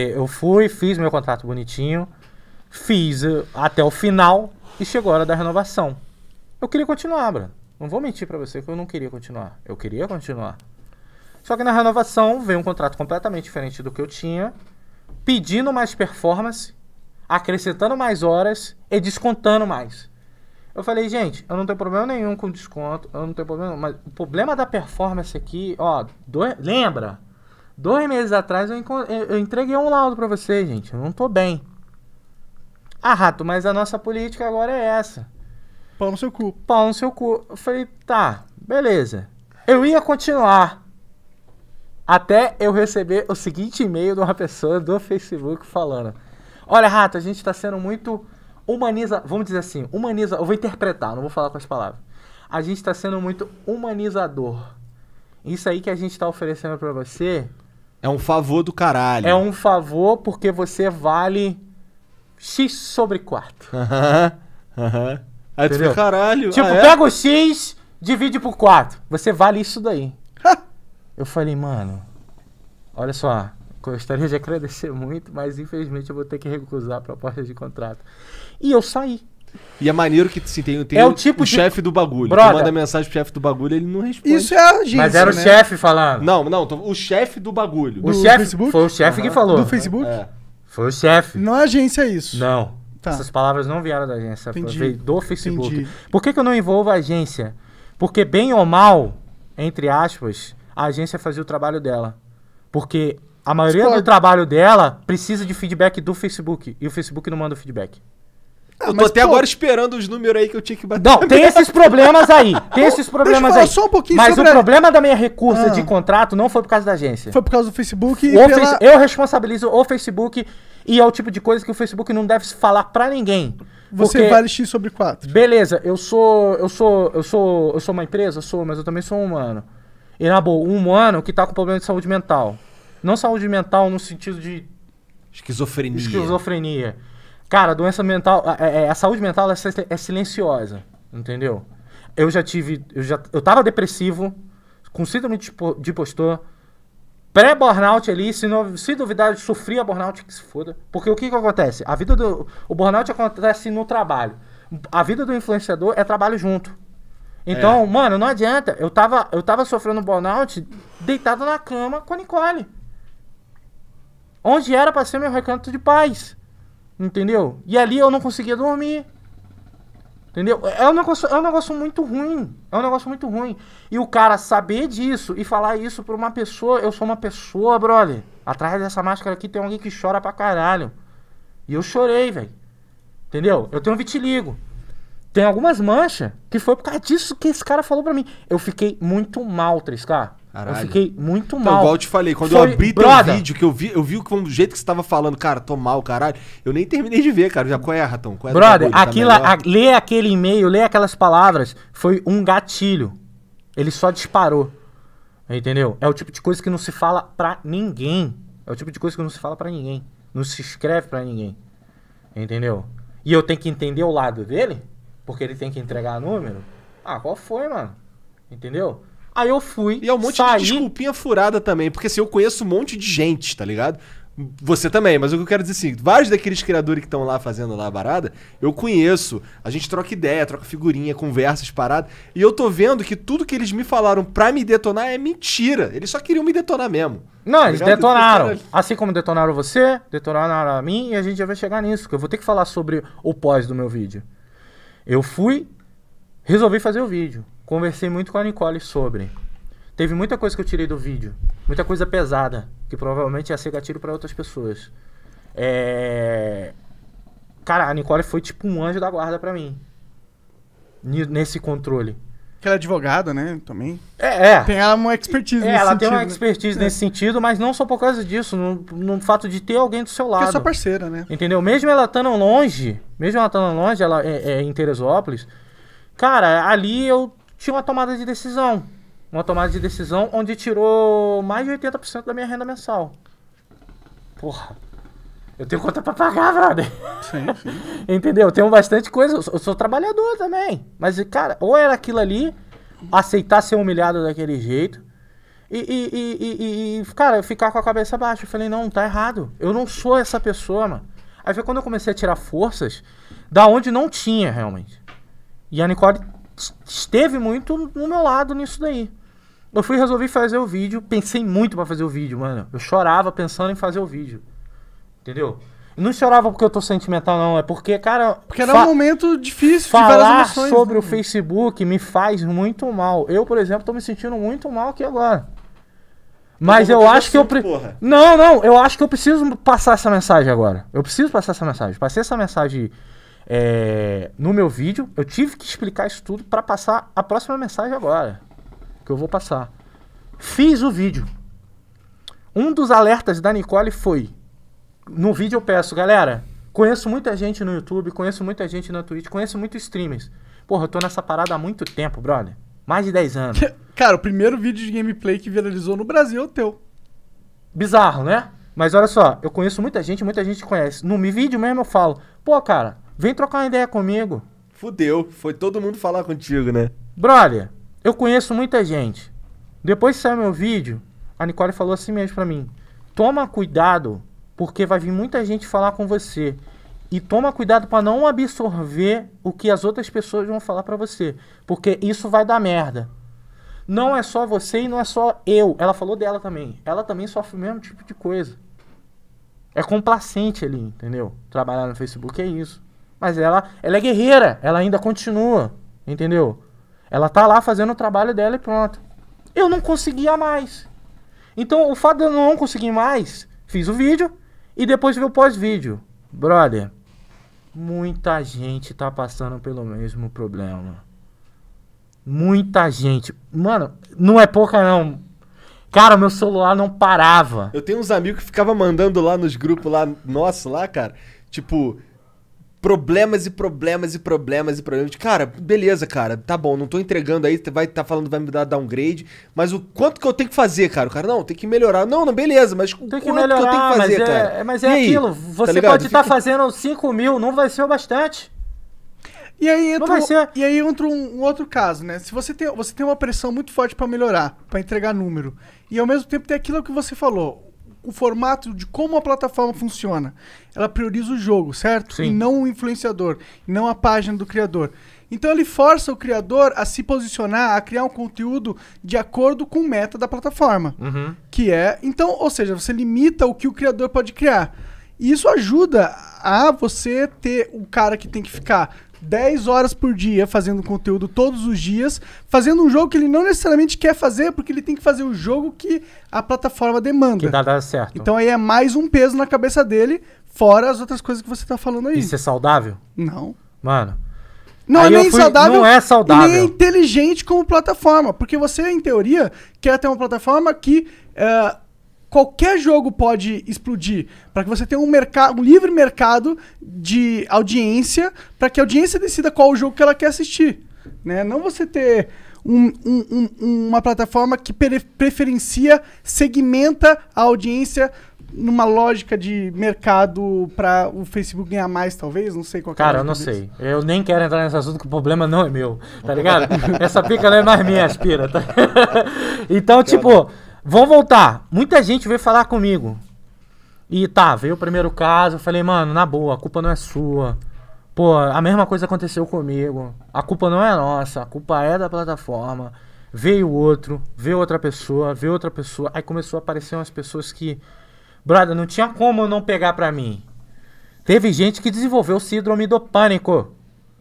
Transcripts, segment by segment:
É, eu fui, fiz meu contrato bonitinho, fiz eh, até o final e chegou a hora da renovação. Eu queria continuar, Bruno. Não vou mentir para você que eu não queria continuar. Eu queria continuar. Só que na renovação veio um contrato completamente diferente do que eu tinha, pedindo mais performance, acrescentando mais horas e descontando mais. Eu falei, gente, eu não tenho problema nenhum com desconto, eu não tenho problema, mas o problema da performance aqui, ó, do... lembra? Dois meses atrás eu, eu entreguei um laudo para vocês, gente. Eu não tô bem. Ah, Rato, mas a nossa política agora é essa. Pau no seu cu. Pau no seu cu. Eu falei, tá, beleza. Eu ia continuar. Até eu receber o seguinte e-mail de uma pessoa do Facebook falando: Olha, Rato, a gente tá sendo muito. Humaniza. Vamos dizer assim, humaniza. Eu vou interpretar, não vou falar com as palavras. A gente tá sendo muito humanizador. Isso aí que a gente tá oferecendo para você é um favor do caralho. É um favor porque você vale X sobre 4. Aham, aham. é tu caralho. Tipo, ah, é? pega o X, divide por 4. Você vale isso daí. eu falei, mano, olha só. Gostaria de agradecer muito, mas infelizmente eu vou ter que recusar a proposta de contrato. E eu saí. E é maneiro que assim, tem, tem é o, tipo o de... chefe do bagulho. Broda. Tu manda mensagem pro chefe do bagulho, ele não responde. Isso é agência, Mas era o né? chefe falando. Não, não, o chefe do bagulho. O chefe foi o chefe uhum. que falou. Do Facebook? É. Foi o chefe. Não é agência isso. Não. Tá. Essas palavras não vieram da agência, Entendi. veio do Facebook. Entendi. Por que, que eu não envolvo a agência? Porque bem ou mal, entre aspas, a agência fazia o trabalho dela. Porque a maioria do trabalho dela precisa de feedback do Facebook. E o Facebook não manda o feedback. Ah, eu tô até pô... agora esperando os números aí que eu tinha que bater. Não, tem esses problemas aí. Tem esses problemas aí. Só um pouquinho Mas sobre o problema da minha recurso ah. de contrato não foi por causa da agência. Foi por causa do Facebook e pela... Eu responsabilizo o Facebook e é o tipo de coisa que o Facebook não deve falar para ninguém. Você porque... vale X sobre 4. Beleza, eu sou, eu sou, eu sou, eu sou uma empresa, sou, mas eu também sou um humano. E na boa, um humano que tá com problema de saúde mental. Não saúde mental no sentido de esquizofrenia. Esquizofrenia Cara, a doença mental, a, é, é, a, saúde mental é, é, silenciosa, entendeu? Eu já tive, eu já, eu tava depressivo, com síndrome de postor, pré-burnout ali, se, não, se duvidar, sofria burnout, que se foda. Porque o que que acontece? A vida do, o burnout acontece no trabalho. A vida do influenciador é trabalho junto. Então, é. mano, não adianta. Eu tava, eu tava sofrendo burnout deitado na cama com a Nicole. Onde era pra ser meu recanto de paz. Entendeu? E ali eu não conseguia dormir. Entendeu? É um, negócio, é um negócio muito ruim. É um negócio muito ruim. E o cara saber disso e falar isso pra uma pessoa. Eu sou uma pessoa, brother. Atrás dessa máscara aqui tem alguém que chora pra caralho. E eu chorei, velho. Entendeu? Eu tenho vitiligo. Tem algumas manchas que foi por causa disso que esse cara falou pra mim. Eu fiquei muito mal, 3K. Caralho. Eu fiquei muito então, mal. Então, igual eu te falei, quando Foi... eu abri teu vídeo, que eu vi, eu vi o jeito que você tava falando, cara, tô mal, caralho. Eu nem terminei de ver, cara. Já qual é, Ratão? Qual é Brother, tá lê tá ler aquele e-mail, ler aquelas palavras, foi um gatilho. Ele só disparou. Entendeu? É o tipo de coisa que não se fala pra ninguém. É o tipo de coisa que não se fala pra ninguém. Não se escreve pra ninguém. Entendeu? E eu tenho que entender o lado dele, porque ele tem que entregar número. Ah, qual foi, mano? Entendeu? Aí eu fui. E é um monte saí... de desculpinha furada também, porque assim, eu conheço um monte de gente, tá ligado? Você também, mas o que eu quero dizer assim, vários daqueles criadores que estão lá fazendo lá a barada, eu conheço. A gente troca ideia, troca figurinha, conversas, parada. E eu tô vendo que tudo que eles me falaram pra me detonar é mentira. Eles só queriam me detonar mesmo. Não, tá eles ligado? detonaram. Assim como detonaram você, detonaram a mim e a gente já vai chegar nisso. Que eu vou ter que falar sobre o pós do meu vídeo. Eu fui, resolvi fazer o vídeo conversei muito com a Nicole sobre. Teve muita coisa que eu tirei do vídeo, muita coisa pesada, que provavelmente ia ser gatilho para outras pessoas. É... Cara, a Nicole foi tipo um anjo da guarda para mim. Nesse controle. Que ela é advogada, né? Também. É, é. Tem ela uma expertise é, nesse ela sentido. Ela tem uma né? expertise né? nesse é. sentido, mas não só por causa disso, no, no fato de ter alguém do seu é lado. Que é sua parceira, né? Entendeu? Mesmo ela estando longe, mesmo ela estando longe, ela é, é, em Teresópolis, cara, ali eu tinha uma tomada de decisão. Uma tomada de decisão onde tirou mais de 80% da minha renda mensal. Porra. Eu tenho conta pra pagar, brother. Sim, sim. Entendeu? Eu tenho bastante coisa. Eu sou, eu sou trabalhador também. Mas, cara, ou era aquilo ali, aceitar ser humilhado daquele jeito. E, e, e, e, cara, ficar com a cabeça baixa. Eu falei, não, tá errado. Eu não sou essa pessoa, mano. Aí foi quando eu comecei a tirar forças da onde não tinha realmente. E a Nicole esteve muito no meu lado nisso daí. Eu fui resolvi fazer o vídeo, pensei muito para fazer o vídeo, mano. Eu chorava pensando em fazer o vídeo. Entendeu? Não chorava porque eu tô sentimental, não. É porque, cara. Porque era um momento difícil falar de várias emoções. sobre né? o Facebook me faz muito mal. Eu, por exemplo, tô me sentindo muito mal aqui agora. Mas então eu, eu acho que eu. Pre... Porra. Não, não. Eu acho que eu preciso passar essa mensagem agora. Eu preciso passar essa mensagem. Passei essa mensagem é, no meu vídeo. Eu tive que explicar isso tudo para passar a próxima mensagem agora, que eu vou passar. Fiz o vídeo. Um dos alertas da Nicole foi: no vídeo eu peço, galera, conheço muita gente no YouTube, conheço muita gente na Twitch, conheço muitos streamers. Porra, eu tô nessa parada há muito tempo, brother. Mais de 10 anos. Cara, o primeiro vídeo de gameplay que viralizou no Brasil é o teu. Bizarro, né? Mas olha só, eu conheço muita gente, muita gente conhece. No meu vídeo mesmo eu falo, pô, cara, Vem trocar uma ideia comigo. Fudeu, foi todo mundo falar contigo, né? Brother, eu conheço muita gente. Depois que saiu meu vídeo, a Nicole falou assim mesmo pra mim: toma cuidado, porque vai vir muita gente falar com você. E toma cuidado para não absorver o que as outras pessoas vão falar para você, porque isso vai dar merda. Não é só você e não é só eu. Ela falou dela também. Ela também sofre o mesmo tipo de coisa. É complacente ali, entendeu? Trabalhar no Facebook é isso. Mas ela, ela é guerreira, ela ainda continua, entendeu? Ela tá lá fazendo o trabalho dela e pronto. Eu não conseguia mais. Então, o fato de eu não conseguir mais, fiz o vídeo e depois vi o pós-vídeo. Brother, muita gente tá passando pelo mesmo problema. Muita gente. Mano, não é pouca não. Cara, meu celular não parava. Eu tenho uns amigos que ficavam mandando lá nos grupos lá, nosso lá, cara. Tipo, problemas e problemas e problemas e problemas. Cara, beleza, cara, tá bom, não tô entregando aí, vai tá falando vai me dar downgrade, mas o quanto que eu tenho que fazer, cara? O cara, não, tem que melhorar. Não, não, beleza, mas tem o quanto melhorar, que eu tenho que fazer, mas é- cara? É, mas é e aquilo, aí? você tá pode estar tá fazendo 5 mil, não vai ser o bastante. E aí entra, e aí entra um, um, outro caso, né? Se você tem, você tem uma pressão muito forte para melhorar, para entregar número, e ao mesmo tempo tem aquilo que você falou, o formato de como a plataforma funciona. Ela prioriza o jogo, certo? Sim. E não o influenciador, não a página do criador. Então ele força o criador a se posicionar, a criar um conteúdo de acordo com a meta da plataforma. Uhum. Que é. Então, ou seja, você limita o que o criador pode criar. E isso ajuda a você ter o cara que tem que ficar 10 horas por dia fazendo conteúdo todos os dias, fazendo um jogo que ele não necessariamente quer fazer, porque ele tem que fazer o jogo que a plataforma demanda. Que dá, dá certo. Então aí é mais um peso na cabeça dele, fora as outras coisas que você tá falando aí. Isso é saudável? Não. Mano. Não é nem fui, saudável. Não é saudável. nem é inteligente como plataforma. Porque você, em teoria, quer ter uma plataforma que. Uh, qualquer jogo pode explodir, para que você tenha um, mercado, um livre mercado de audiência, para que a audiência decida qual o jogo que ela quer assistir. Né? Não você ter um, um, uma plataforma que preferencia, segmenta a audiência numa lógica de mercado para o Facebook ganhar mais, talvez? Não sei qual é Cara, eu não disso. sei. Eu nem quero entrar nesse assunto que o problema não é meu, tá ligado? Essa pica não é mais minha, aspira. Tá? então, tipo, Vão voltar. Muita gente veio falar comigo. E tá, veio o primeiro caso. Eu falei, mano, na boa, a culpa não é sua. Pô, a mesma coisa aconteceu comigo. A culpa não é nossa, a culpa é da plataforma. Veio outro, veio outra pessoa, veio outra pessoa. Aí começou a aparecer umas pessoas que, brother, não tinha como eu não pegar pra mim. Teve gente que desenvolveu síndrome do pânico.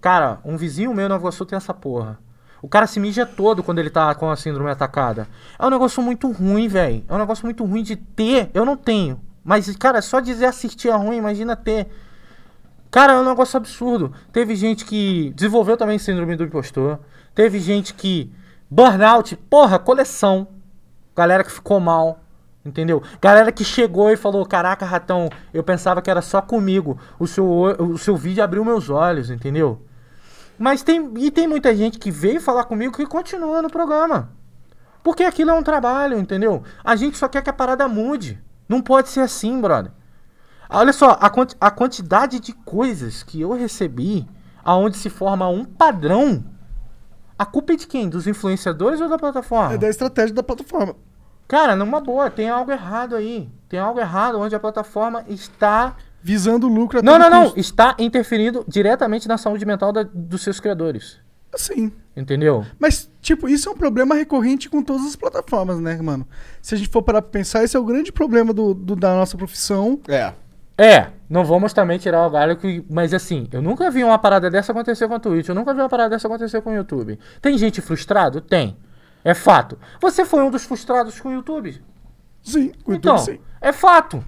Cara, um vizinho meu na Iguaçu tem essa porra. O cara se mija todo quando ele tá com a síndrome atacada. É um negócio muito ruim, velho. É um negócio muito ruim de ter. Eu não tenho. Mas, cara, só dizer assistir é ruim, imagina ter. Cara, é um negócio absurdo. Teve gente que desenvolveu também síndrome do impostor. Teve gente que. Burnout, porra, coleção. Galera que ficou mal. Entendeu? Galera que chegou e falou: Caraca, ratão, eu pensava que era só comigo. O seu, o seu vídeo abriu meus olhos, entendeu? Mas tem. E tem muita gente que veio falar comigo que continua no programa. Porque aquilo é um trabalho, entendeu? A gente só quer que a parada mude. Não pode ser assim, brother. Olha só, a, quanti a quantidade de coisas que eu recebi, aonde se forma um padrão. A culpa é de quem? Dos influenciadores ou da plataforma? É da estratégia da plataforma. Cara, numa boa, tem algo errado aí. Tem algo errado onde a plataforma está visando lucro. Não, não, custo. não. Está interferindo diretamente na saúde mental da, dos seus criadores. Sim. Entendeu? Mas, tipo, isso é um problema recorrente com todas as plataformas, né, mano? Se a gente for parar pra pensar, esse é o grande problema do, do da nossa profissão. É. É, não vamos também tirar o galho que. Mas assim, eu nunca vi uma parada dessa acontecer com a Twitch, eu nunca vi uma parada dessa acontecer com o YouTube. Tem gente frustrado? Tem. É fato. Você foi um dos frustrados com o YouTube? Sim, com o então, sim. É fato.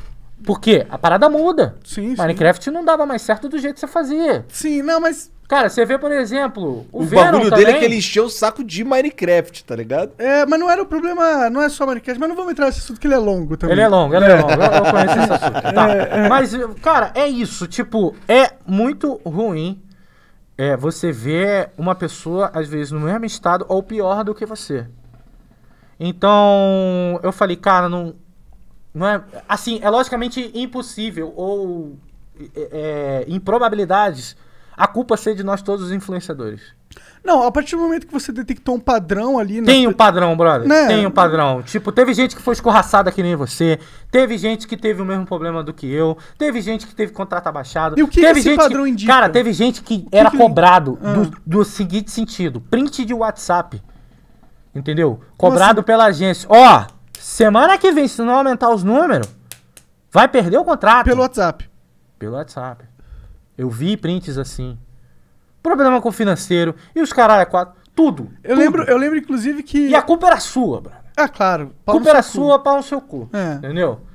Porque a parada muda. Sim, Minecraft sim. não dava mais certo do jeito que você fazia. Sim, não, mas. Cara, você vê, por exemplo, o, o Venom bagulho também... dele é que ele encheu o saco de Minecraft, tá ligado? É, mas não era o problema, não é só Minecraft, mas não vamos entrar nesse assunto que ele é longo também. Ele é longo, ele é, é longo, eu, eu conheço esse é, assunto. É. Tá. É, é. Mas, cara, é isso, tipo, é muito ruim é, você ver uma pessoa, às vezes, no mesmo estado ou pior do que você. Então, eu falei, cara, não, não é, assim, é logicamente impossível ou é, é, improbabilidades a culpa ser de nós todos os influenciadores. Não, a partir do momento que você detectou um padrão ali. Tem na... um padrão, brother. Né? Tem um padrão. Tipo, teve gente que foi escorraçada que nem você. Teve gente que teve o mesmo problema do que eu. Teve gente que teve contrato abaixado. E o que teve esse padrão que... indica? Cara, teve gente que, que era que... cobrado ah. do, do, seguinte sentido: print de WhatsApp. Entendeu? Cobrado assim? pela agência. Ó, oh, Semana que vem, se não aumentar os números, vai perder o contrato. Pelo WhatsApp. Pelo WhatsApp. Eu vi prints assim. Problema com o financeiro. E os caralho, é quatro. Tudo. Eu, tudo. Lembro, eu lembro, inclusive, que. E a culpa era sua, brother. Ah, claro. A culpa era sua, pau no seu cu. É. Entendeu?